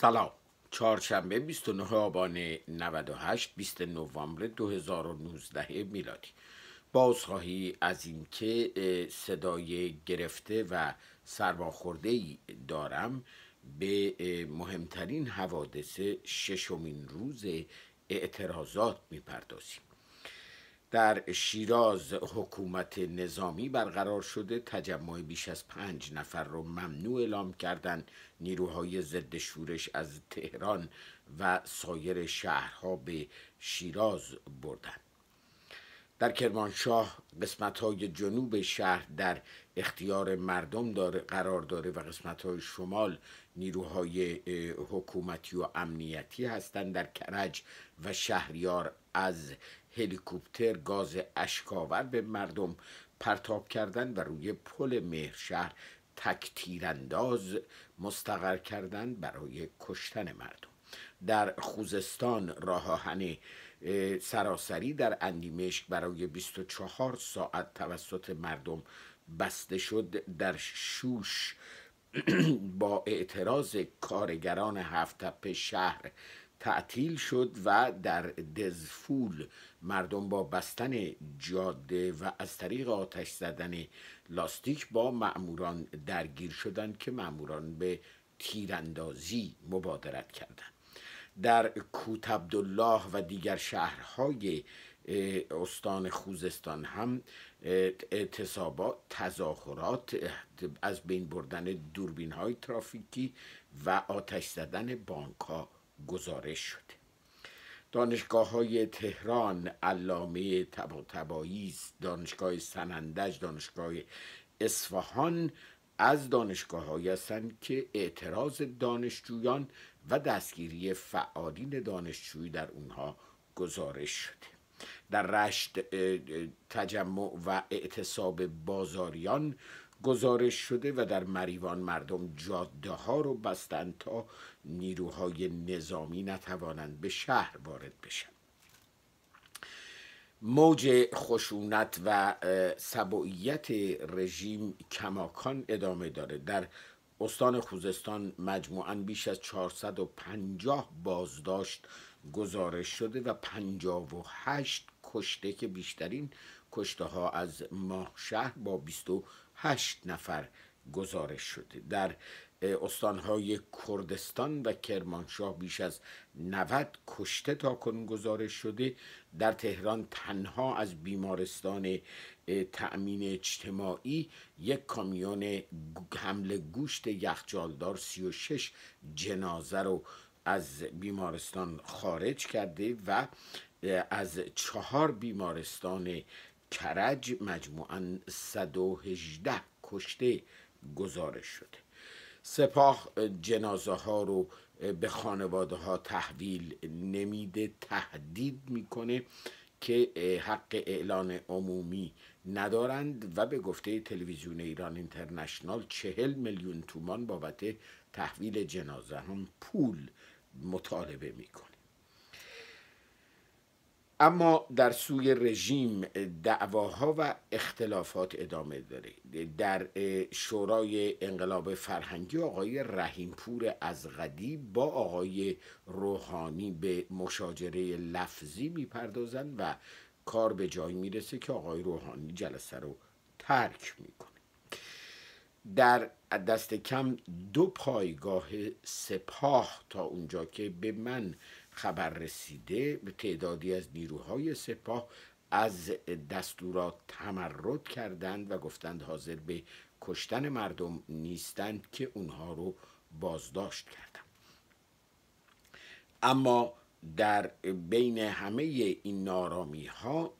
سلام چهارشنبه 29 آبان 98 20 نوامبر 2019 میلادی بازخواهی از اینکه صدای گرفته و سرماخورده ای دارم به مهمترین حوادث ششمین روز اعتراضات میپردازیم در شیراز حکومت نظامی برقرار شده تجمع بیش از پنج نفر رو ممنوع اعلام کردند نیروهای ضد شورش از تهران و سایر شهرها به شیراز بردن. در کرمانشاه قسمت های جنوب شهر در اختیار مردم داره قرار داره و قسمت های شمال نیروهای حکومتی و امنیتی هستند در کرج و شهریار از هلیکوپتر گاز اشکاور به مردم پرتاب کردن و روی پل مهرشهر تک تیرانداز مستقر کردن برای کشتن مردم در خوزستان راه سراسری در اندیمشک برای 24 ساعت توسط مردم بسته شد در شوش با اعتراض کارگران هفت شهر تعطیل شد و در دزفول مردم با بستن جاده و از طریق آتش زدن لاستیک با معموران درگیر شدند که معموران به تیراندازی مبادرت کردند در کوت عبدالله و دیگر شهرهای استان خوزستان هم اعتصابات تظاهرات از بین بردن دوربین های ترافیکی و آتش زدن بانک ها گزارش شده دانشگاه های تهران علامه طباطبایی دانشگاه سنندج دانشگاه اصفهان از دانشگاه های هستند که اعتراض دانشجویان و دستگیری فعالین دانشجویی در اونها گزارش شده در رشت تجمع و اعتصاب بازاریان گزارش شده و در مریوان مردم جاده ها رو بستند تا نیروهای نظامی نتوانند به شهر وارد بشن موج خشونت و سبعیت رژیم کماکان ادامه داره در استان خوزستان مجموعا بیش از 450 بازداشت گزارش شده و 58 کشته که بیشترین کشته ها از ماه شهر با 28 نفر گزارش شده در استانهای کردستان و کرمانشاه بیش از 90 کشته تا گزارش شده در تهران تنها از بیمارستان تأمین اجتماعی یک کامیون حمل گوشت یخچالدار 36 جنازه رو از بیمارستان خارج کرده و از چهار بیمارستان کرج مجموعا 118 کشته گزارش شده سپاه جنازه ها رو به خانواده ها تحویل نمیده تهدید میکنه که حق اعلان عمومی ندارند و به گفته تلویزیون ایران اینترنشنال چهل میلیون تومان بابت تحویل جنازه هم پول مطالبه میکنه اما در سوی رژیم دعواها و اختلافات ادامه داره در شورای انقلاب فرهنگی آقای رحیمپور از غدی با آقای روحانی به مشاجره لفظی میپردازند و کار به جایی میرسه که آقای روحانی جلسه رو ترک میکنه در دست کم دو پایگاه سپاه تا اونجا که به من خبر رسیده به تعدادی از نیروهای سپاه از دستورات تمرد کردند و گفتند حاضر به کشتن مردم نیستند که اونها رو بازداشت کردند اما در بین همه این نارامی ها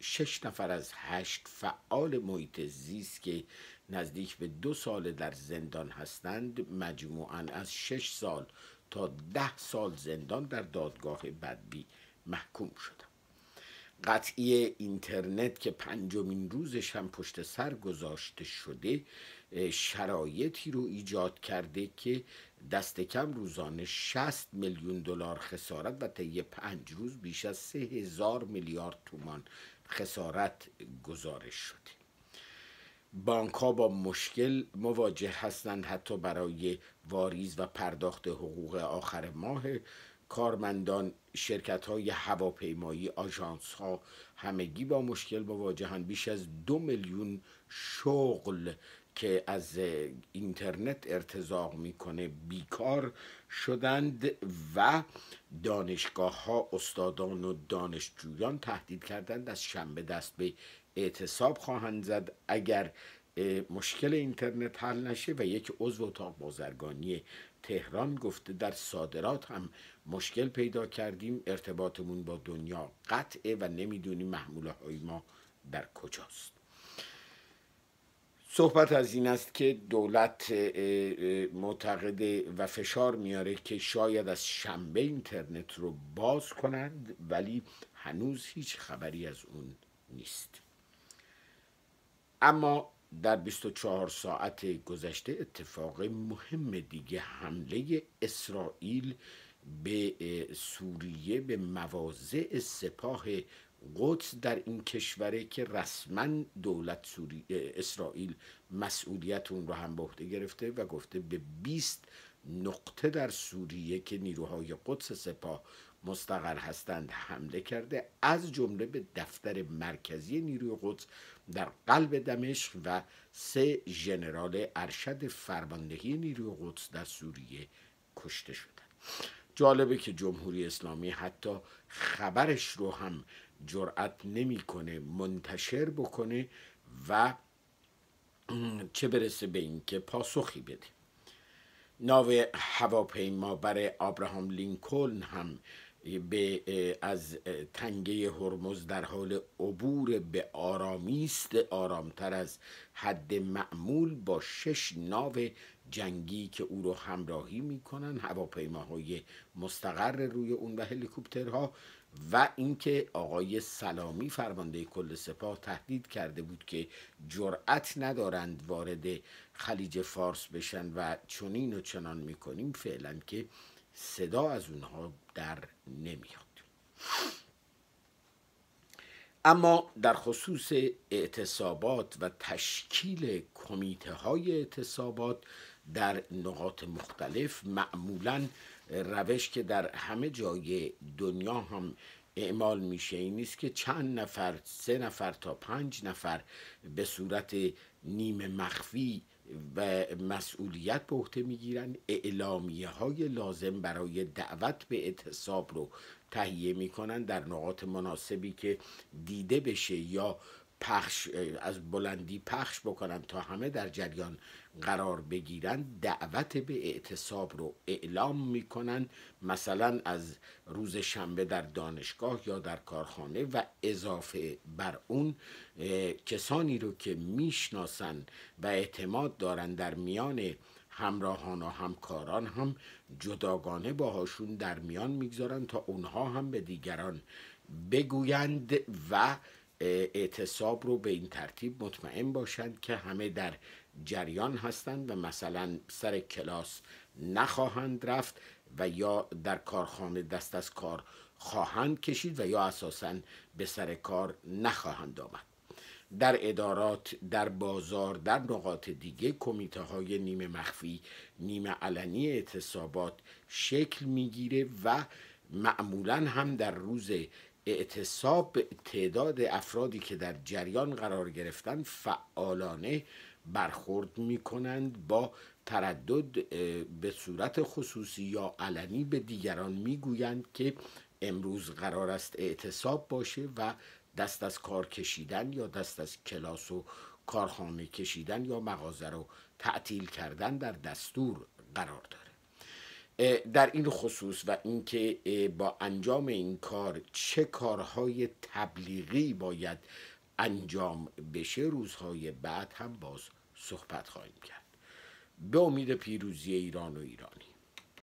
شش نفر از هشت فعال محیط زیست که نزدیک به دو سال در زندان هستند مجموعا از شش سال تا ده سال زندان در دادگاه بدبی محکوم شدم قطعی اینترنت که پنجمین روزش هم پشت سر گذاشته شده شرایطی رو ایجاد کرده که دست کم روزانه 60 میلیون دلار خسارت و طی پنج روز بیش از سه هزار میلیارد تومان خسارت گزارش شده بانک ها با مشکل مواجه هستند حتی برای واریز و پرداخت حقوق آخر ماه کارمندان شرکت های هواپیمایی آژانس ها همگی با مشکل مواجهند بیش از دو میلیون شغل که از اینترنت ارتزاق میکنه بیکار شدند و دانشگاه ها استادان و دانشجویان تهدید کردند از شنبه دست به اعتصاب خواهند زد اگر مشکل اینترنت حل نشه و یک عضو اتاق بازرگانی تهران گفته در صادرات هم مشکل پیدا کردیم ارتباطمون با دنیا قطعه و نمیدونیم محموله های ما در کجاست صحبت از این است که دولت معتقد و فشار میاره که شاید از شنبه اینترنت رو باز کنند ولی هنوز هیچ خبری از اون نیست اما در 24 ساعت گذشته اتفاق مهم دیگه حمله اسرائیل به سوریه به مواضع سپاه قدس در این کشوره که رسما دولت اسرائیل مسئولیت اون رو هم به عهده گرفته و گفته به 20 نقطه در سوریه که نیروهای قدس سپاه مستقر هستند حمله کرده از جمله به دفتر مرکزی نیروی قدس در قلب دمشق و سه ژنرال ارشد فرماندهی نیروی قدس در سوریه کشته شدند جالبه که جمهوری اسلامی حتی خبرش رو هم جرأت نمیکنه منتشر بکنه و چه برسه به اینکه پاسخی بده ناو هواپیما بر آبراهام لینکلن هم به از تنگه هرمز در حال عبور به آرامی است آرامتر از حد معمول با شش ناو جنگی که او رو همراهی میکنن هواپیماهای مستقر روی اون و هلیکوپترها و اینکه آقای سلامی فرمانده کل سپاه تهدید کرده بود که جرأت ندارند وارد خلیج فارس بشن و چنین و چنان میکنیم فعلا که صدا از اونها در نمیاد اما در خصوص اعتصابات و تشکیل کمیته های اعتصابات در نقاط مختلف معمولا روش که در همه جای دنیا هم اعمال میشه این نیست که چند نفر سه نفر تا پنج نفر به صورت نیمه مخفی و مسئولیت به عهده میگیرن اعلامیه های لازم برای دعوت به اعتصاب رو تهیه میکنن در نقاط مناسبی که دیده بشه یا پخش از بلندی پخش بکنن تا همه در جریان قرار بگیرن دعوت به اعتصاب رو اعلام میکنن مثلا از روز شنبه در دانشگاه یا در کارخانه و اضافه بر اون کسانی رو که میشناسن و اعتماد دارن در میان همراهان و همکاران هم جداگانه باهاشون در میان میگذارن تا اونها هم به دیگران بگویند و اعتصاب رو به این ترتیب مطمئن باشند که همه در جریان هستند و مثلا سر کلاس نخواهند رفت و یا در کارخانه دست از کار خواهند کشید و یا اساسا به سر کار نخواهند آمد در ادارات در بازار در نقاط دیگه کمیته های نیمه مخفی نیمه علنی اعتصابات شکل میگیره و معمولا هم در روز اعتصاب تعداد افرادی که در جریان قرار گرفتن فعالانه برخورد می کنند با تردد به صورت خصوصی یا علنی به دیگران میگویند که امروز قرار است اعتصاب باشه و دست از کار کشیدن یا دست از کلاس و کارخانه کشیدن یا مغازه رو تعطیل کردن در دستور قرار داره در این خصوص و اینکه با انجام این کار چه کارهای تبلیغی باید انجام بشه روزهای بعد هم باز صحبت خواهیم کرد به امید پیروزی ایران و ایرانی